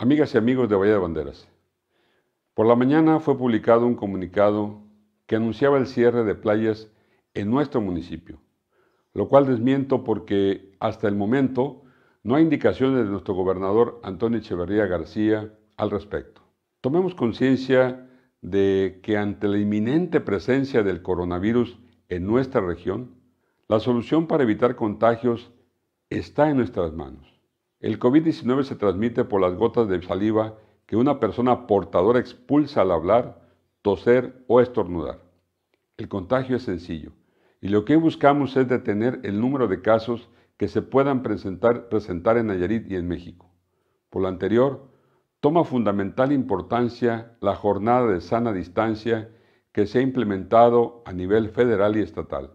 Amigas y amigos de Bahía de Banderas, por la mañana fue publicado un comunicado que anunciaba el cierre de playas en nuestro municipio, lo cual desmiento porque hasta el momento no hay indicaciones de nuestro gobernador Antonio Echeverría García al respecto. Tomemos conciencia de que ante la inminente presencia del coronavirus en nuestra región, la solución para evitar contagios está en nuestras manos. El COVID-19 se transmite por las gotas de saliva que una persona portadora expulsa al hablar, toser o estornudar. El contagio es sencillo y lo que buscamos es detener el número de casos que se puedan presentar, en Nayarit y en México. Por lo anterior, toma fundamental importancia la jornada de sana distancia que se ha implementado a nivel federal y estatal,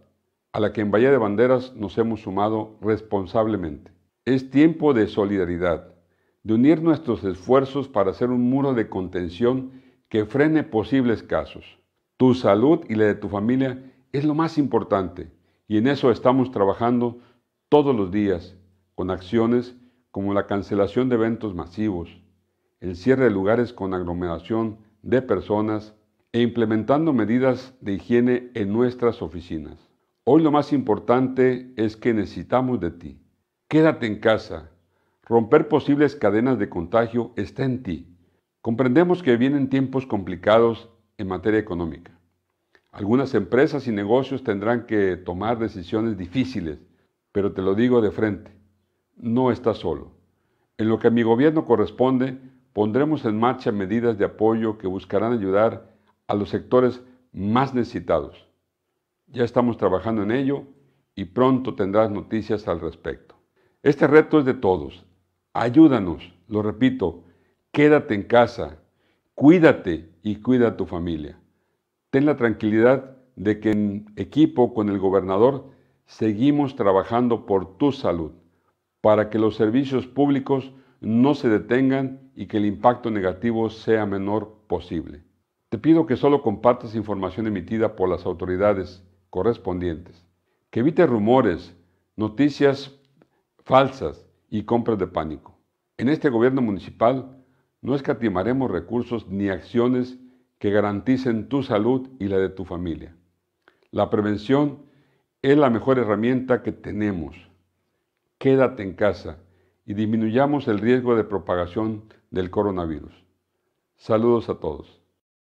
a la que en Bahía de Banderas nos hemos sumado responsablemente. Es tiempo de solidaridad, de unir nuestros esfuerzos para hacer un muro de contención que frene posibles casos. Tu salud y la de tu familia es lo más importante y en eso estamos trabajando todos los días con acciones como la cancelación de eventos masivos, el cierre de lugares con aglomeración de personas e implementando medidas de higiene en nuestras oficinas. Hoy lo más importante es que necesitamos de ti. Quédate en casa. Romper posibles cadenas de contagio está en ti. Comprendemos que vienen tiempos complicados en materia económica. Algunas empresas y negocios tendrán que tomar decisiones difíciles, pero te lo digo de frente, no estás solo. En lo que a mi gobierno corresponde, pondremos en marcha medidas de apoyo que buscarán ayudar a los sectores más necesitados. Ya estamos trabajando en ello y pronto tendrás noticias al respecto. Este reto es de todos. Ayúdanos, lo repito, quédate en casa, cuídate y cuida a tu familia. Ten la tranquilidad de que en equipo con el gobernador seguimos trabajando por tu salud, para que los servicios públicos no se detengan y que el impacto negativo sea menor posible. Te pido que solo compartas información emitida por las autoridades correspondientes, que evites rumores, noticias falsas y compras de pánico. En este gobierno municipal no escatimaremos recursos ni acciones que garanticen tu salud y la de tu familia. La prevención es la mejor herramienta que tenemos. Quédate en casa y disminuyamos el riesgo de propagación del coronavirus. Saludos a todos.